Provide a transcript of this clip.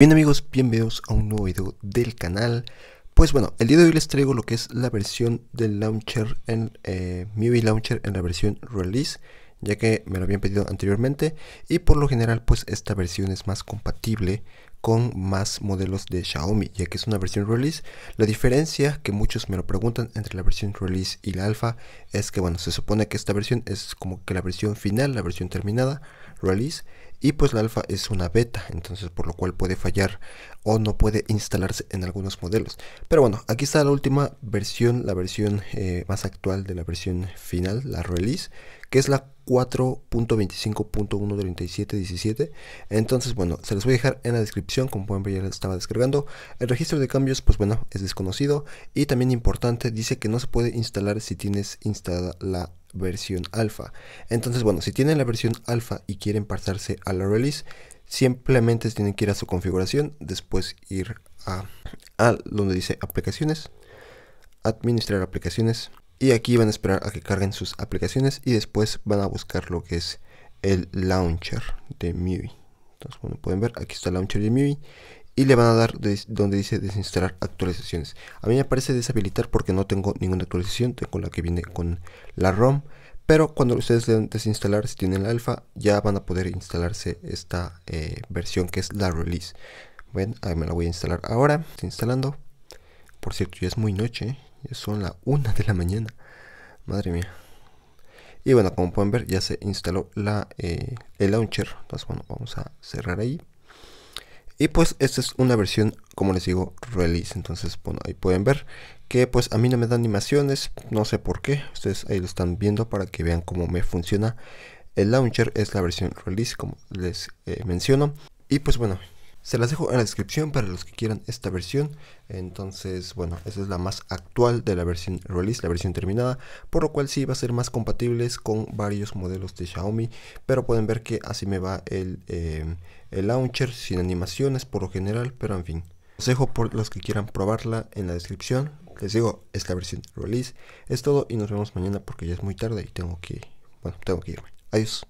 Bien amigos, bienvenidos a un nuevo video del canal. Pues bueno, el día de hoy les traigo lo que es la versión del launcher en eh, Launcher en la versión release, ya que me lo habían pedido anteriormente y por lo general pues esta versión es más compatible con más modelos de Xiaomi, ya que es una versión release. La diferencia que muchos me lo preguntan entre la versión release y la alfa es que, bueno, se supone que esta versión es como que la versión final, la versión terminada, release, y pues la alfa es una beta, entonces por lo cual puede fallar o no puede instalarse en algunos modelos. Pero bueno, aquí está la última versión, la versión eh, más actual de la versión final, la release, que es la 4.25.13717. Entonces, bueno, se los voy a dejar en la descripción como pueden ver ya estaba descargando. El registro de cambios, pues bueno, es desconocido. Y también importante, dice que no se puede instalar si tienes instalada la versión alfa. Entonces, bueno, si tienen la versión alfa y quieren pasarse a la release, simplemente tienen que ir a su configuración, después ir a, a donde dice aplicaciones, administrar aplicaciones. Y aquí van a esperar a que carguen sus aplicaciones y después van a buscar lo que es el launcher de MIUI. Entonces, como pueden ver, aquí está la launcher de y le van a dar donde dice desinstalar actualizaciones. A mí me parece deshabilitar porque no tengo ninguna actualización, tengo la que viene con la ROM. Pero cuando ustedes deben desinstalar, si tienen la alfa, ya van a poder instalarse esta eh, versión que es la release. Ven, ahí me la voy a instalar ahora. Está instalando. Por cierto, ya es muy noche, son la 1 de la mañana. Madre mía y bueno como pueden ver ya se instaló la, eh, el launcher entonces bueno vamos a cerrar ahí y pues esta es una versión como les digo release entonces bueno ahí pueden ver que pues a mí no me da animaciones no sé por qué ustedes ahí lo están viendo para que vean cómo me funciona el launcher es la versión release como les eh, menciono y pues bueno se las dejo en la descripción para los que quieran esta versión. Entonces, bueno, esa es la más actual de la versión release, la versión terminada. Por lo cual sí va a ser más compatibles con varios modelos de Xiaomi. Pero pueden ver que así me va el, eh, el launcher sin animaciones por lo general. Pero en fin, os dejo por los que quieran probarla en la descripción. Les digo, es la versión release. Es todo y nos vemos mañana porque ya es muy tarde y tengo que, bueno, tengo que irme. Adiós.